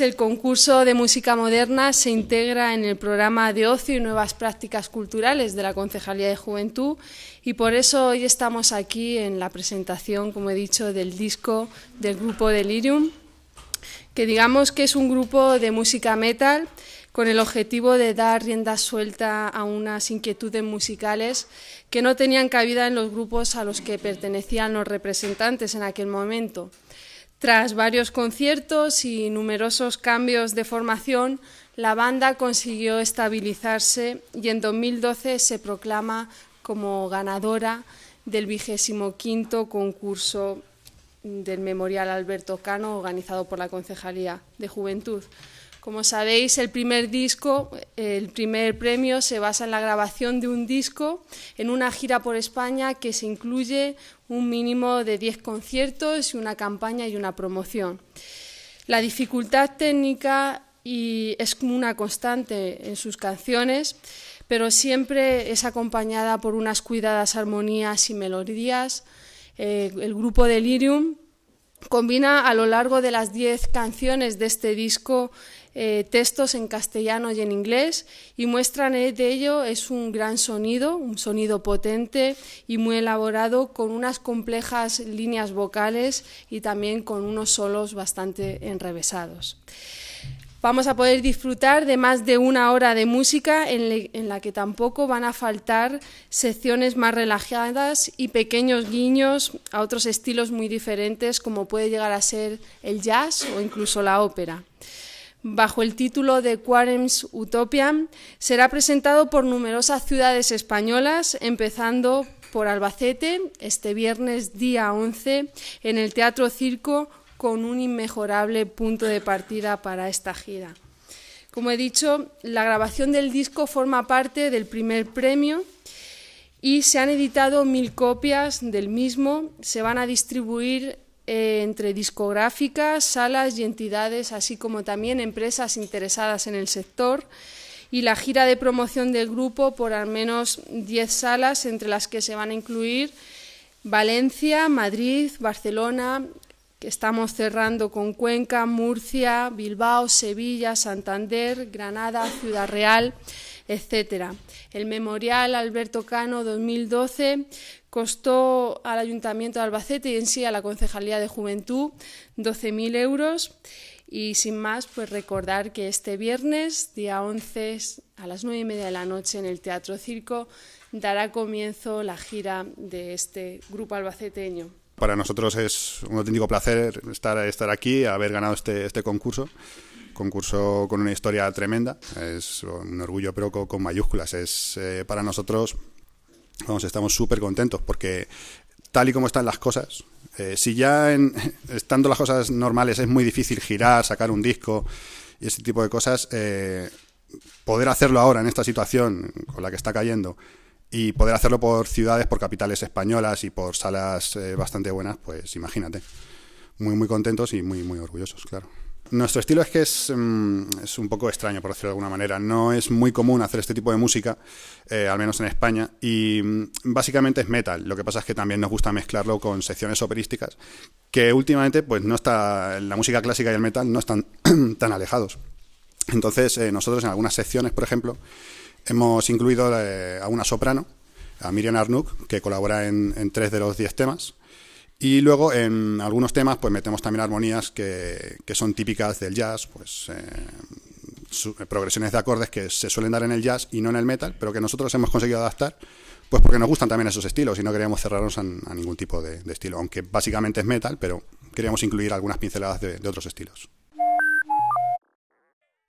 el concurso de música moderna se integra en el programa de ocio y nuevas prácticas culturales de la Concejalía de Juventud y por eso hoy estamos aquí en la presentación, como he dicho, del disco del grupo Delirium, que digamos que es un grupo de música metal con el objetivo de dar rienda suelta a unas inquietudes musicales que no tenían cabida en los grupos a los que pertenecían los representantes en aquel momento. Tras varios conciertos y numerosos cambios de formación, la banda consiguió estabilizarse y en 2012 se proclama como ganadora del vigésimo quinto concurso del Memorial Alberto Cano organizado por la Concejalía de Juventud. Como sabéis, el primer disco el primer premio se basa en la grabación de un disco en una gira por España que se incluye un mínimo de 10 conciertos, una campaña y una promoción. La dificultad técnica es una constante en sus canciones, pero siempre es acompañada por unas cuidadas armonías y melodías. Eh, el grupo Delirium combina a lo largo de las 10 canciones de este disco eh, textos en castellano y en inglés y muestran eh, de ello es un gran sonido, un sonido potente y muy elaborado con unas complejas líneas vocales y también con unos solos bastante enrevesados. Vamos a poder disfrutar de más de una hora de música en, la que tampoco van a faltar secciones más relajadas y pequeños guiños a otros estilos muy diferentes como puede llegar a ser el jazz o incluso la ópera bajo el título de Quarems Utopia, será presentado por numerosas ciudades españolas, empezando por Albacete este viernes día 11 en el Teatro Circo con un inmejorable punto de partida para esta gira. Como he dicho, la grabación del disco forma parte del primer premio y se han editado mil copias del mismo. Se van a distribuir eh, entre discográficas, salas y entidades, así como también empresas interesadas en el sector y la gira de promoción del grupo por al menos 10 salas, entre las que se van a incluir Valencia, Madrid, Barcelona, que estamos cerrando con Cuenca, Murcia, Bilbao, Sevilla, Santander, Granada, Ciudad Real etc. El memorial Alberto Cano 2012 costó al Ayuntamiento de Albacete y en sí a la Concejalía de Juventud 12.000 euros. Y sin más, pues recordar que este viernes, día 11, a las 9 y media de la noche en el Teatro Circo, dará comienzo la gira de este grupo albaceteño para nosotros es un auténtico placer estar, estar aquí, haber ganado este, este concurso. Concurso con una historia tremenda, es un orgullo, pero con, mayúsculas. Es eh, para nosotros, vamos, estamos súper contentos porque tal y como están las cosas, eh, si ya estando las cosas normales es muy difícil girar, sacar un disco y ese tipo de cosas, eh, poder hacerlo ahora en esta situación con la que está cayendo y poder hacerlo por ciudades, por capitales españolas y por salas eh, bastante buenas, pues imagínate. Muy, muy contentos y muy, muy orgullosos, claro. Nuestro estilo es que mm, es, un poco extraño, por decirlo de alguna manera. No es muy común hacer este tipo de música, eh, al menos en España, y mm, básicamente es metal. Lo que pasa es que también nos gusta mezclarlo con secciones operísticas, que últimamente, pues no está. La música clásica y el metal no están tan alejados. Entonces, eh, nosotros en algunas secciones, por ejemplo, Hemos incluido eh, a una soprano, a Miriam Arnuk, que colabora en, tres de los diez temas. Y luego en algunos temas pues metemos también armonías que, son típicas del jazz, pues eh, eh, progresiones de acordes que se suelen dar en el jazz y no en el metal, pero que nosotros hemos conseguido adaptar, pues porque nos gustan también esos estilos y no queríamos cerrarnos a, ningún tipo de, estilo, aunque básicamente es metal, pero queríamos incluir algunas pinceladas de otros estilos.